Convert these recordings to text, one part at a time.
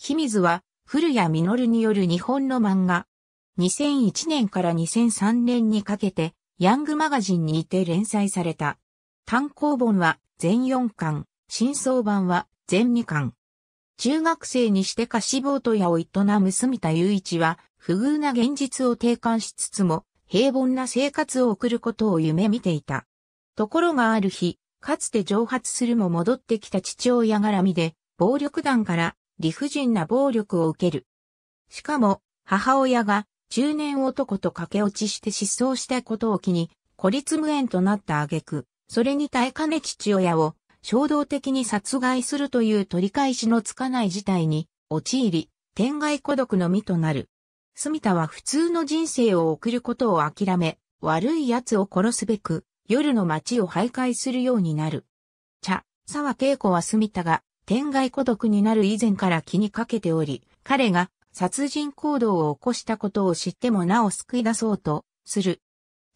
清水は、古谷実による日本の漫画。2001年から2003年にかけて、ヤングマガジンにて連載された。単行本は全4巻、真相版は全2巻。中学生にして貸しボート屋を営む住田雄一は、不遇な現実を定感しつつも、平凡な生活を送ることを夢見ていた。ところがある日、かつて蒸発するも戻ってきた父親絡みで、暴力団から理不尽な暴力を受ける。しかも、母親が中年男と駆け落ちして失踪したことを機に、孤立無縁となった挙句、それに耐えかね父親を衝動的に殺害するという取り返しのつかない事態に陥り、天外孤独の身となる。住田は普通の人生を送ることを諦め、悪い奴を殺すべく、夜の街を徘徊するようになる。茶、沢恵子は住田が天外孤独になる以前から気にかけており、彼が殺人行動を起こしたことを知ってもなお救い出そうとする。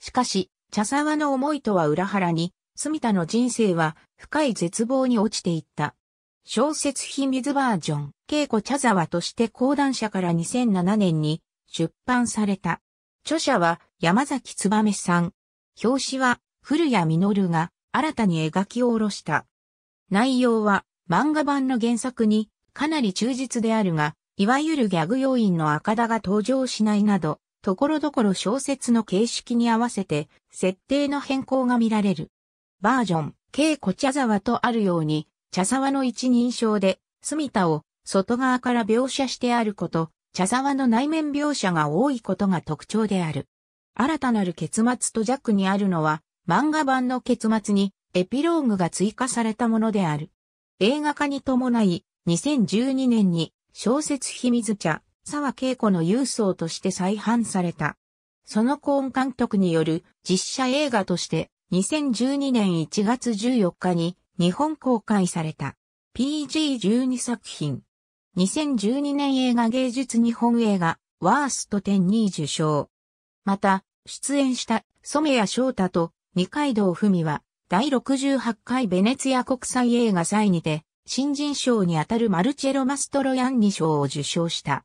しかし、茶沢の思いとは裏腹に、住田の人生は深い絶望に落ちていった。小説秘密バージョン、稽古茶沢として講談社から2007年に出版された。著者は山崎燕さん。表紙は古谷実が新たに描き下ろした。内容は漫画版の原作にかなり忠実であるが、いわゆるギャグ要員の赤田が登場しないなど、ところどころ小説の形式に合わせて、設定の変更が見られる。バージョン、稽古茶沢とあるように、茶沢の一人称で、住田を外側から描写してあること、茶沢の内面描写が多いことが特徴である。新たなる結末と弱にあるのは、漫画版の結末にエピローグが追加されたものである。映画化に伴い、2012年に小説秘密茶、沢恵子の郵送として再販された。そのコーン監督による実写映画として2012年1月14日に日本公開された PG12 作品。2012年映画芸術日本映画ワースト10に受賞。また、出演した染谷翔太と二階堂ふみは第68回ベネツィア国際映画祭にて、新人賞にあたるマルチェロ・マストロヤンニ賞を受賞した。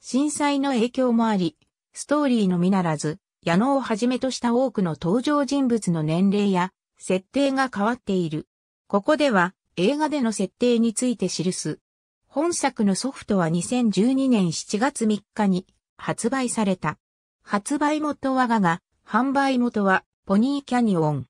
震災の影響もあり、ストーリーのみならず、矢野をはじめとした多くの登場人物の年齢や設定が変わっている。ここでは映画での設定について記す。本作のソフトは2012年7月3日に発売された。発売元はガが、販売元はポニーキャニオン。